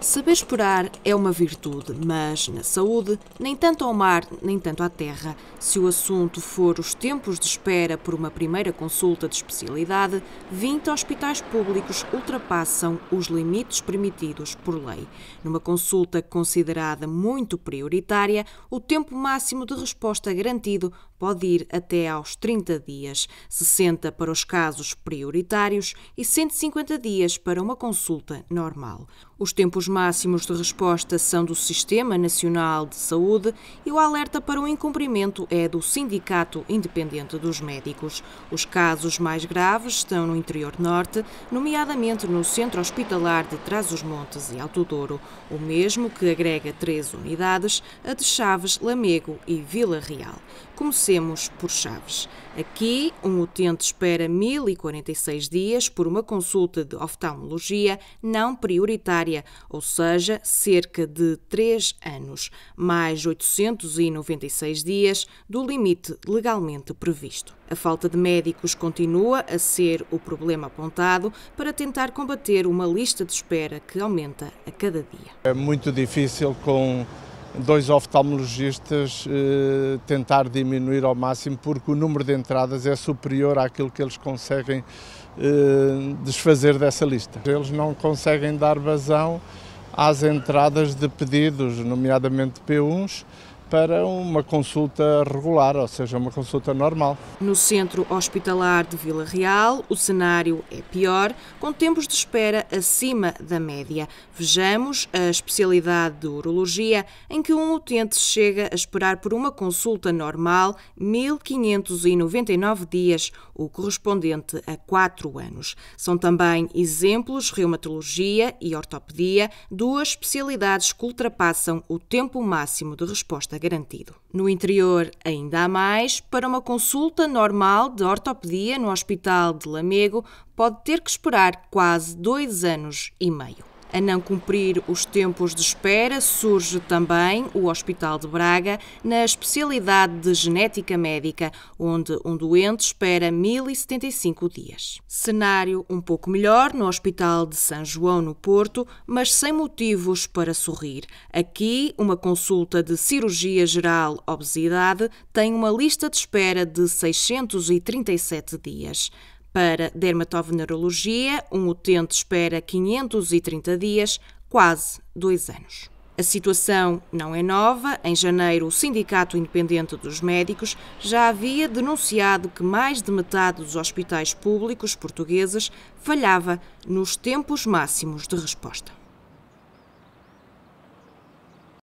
Saber esperar é uma virtude, mas na saúde, nem tanto ao mar, nem tanto à terra. Se o assunto for os tempos de espera por uma primeira consulta de especialidade, 20 hospitais públicos ultrapassam os limites permitidos por lei. Numa consulta considerada muito prioritária, o tempo máximo de resposta garantido pode ir até aos 30 dias, 60 para os casos prioritários e 150 dias para uma consulta normal. Os tempos máximos de resposta são do Sistema Nacional de Saúde e o alerta para o incumprimento é do Sindicato Independente dos Médicos. Os casos mais graves estão no interior norte, nomeadamente no Centro Hospitalar de Trás-os-Montes e Alto Douro, o mesmo que agrega três unidades, a de Chaves, Lamego e Vila Real. Como Comecemos por Chaves. Aqui, um utente espera 1046 dias por uma consulta de oftalmologia não prioritária, ou seja, cerca de 3 anos, mais 896 dias do limite legalmente previsto. A falta de médicos continua a ser o problema apontado para tentar combater uma lista de espera que aumenta a cada dia. É muito difícil com dois oftalmologistas eh, tentar diminuir ao máximo, porque o número de entradas é superior àquilo que eles conseguem eh, desfazer dessa lista. Eles não conseguem dar vazão às entradas de pedidos, nomeadamente P1s, para uma consulta regular, ou seja, uma consulta normal. No centro hospitalar de Vila Real, o cenário é pior, com tempos de espera acima da média. Vejamos a especialidade de urologia, em que um utente chega a esperar por uma consulta normal 1599 dias, o correspondente a 4 anos. São também exemplos reumatologia e ortopedia, duas especialidades que ultrapassam o tempo máximo de resposta garantido. No interior, ainda há mais. Para uma consulta normal de ortopedia no Hospital de Lamego, pode ter que esperar quase dois anos e meio a não cumprir os tempos de espera, surge também o Hospital de Braga, na especialidade de genética médica, onde um doente espera 1075 dias. Cenário um pouco melhor no Hospital de São João, no Porto, mas sem motivos para sorrir. Aqui, uma consulta de cirurgia geral obesidade tem uma lista de espera de 637 dias. Para dermatovenerologia, um utente espera 530 dias, quase dois anos. A situação não é nova. Em janeiro, o Sindicato Independente dos Médicos já havia denunciado que mais de metade dos hospitais públicos portugueses falhava nos tempos máximos de resposta.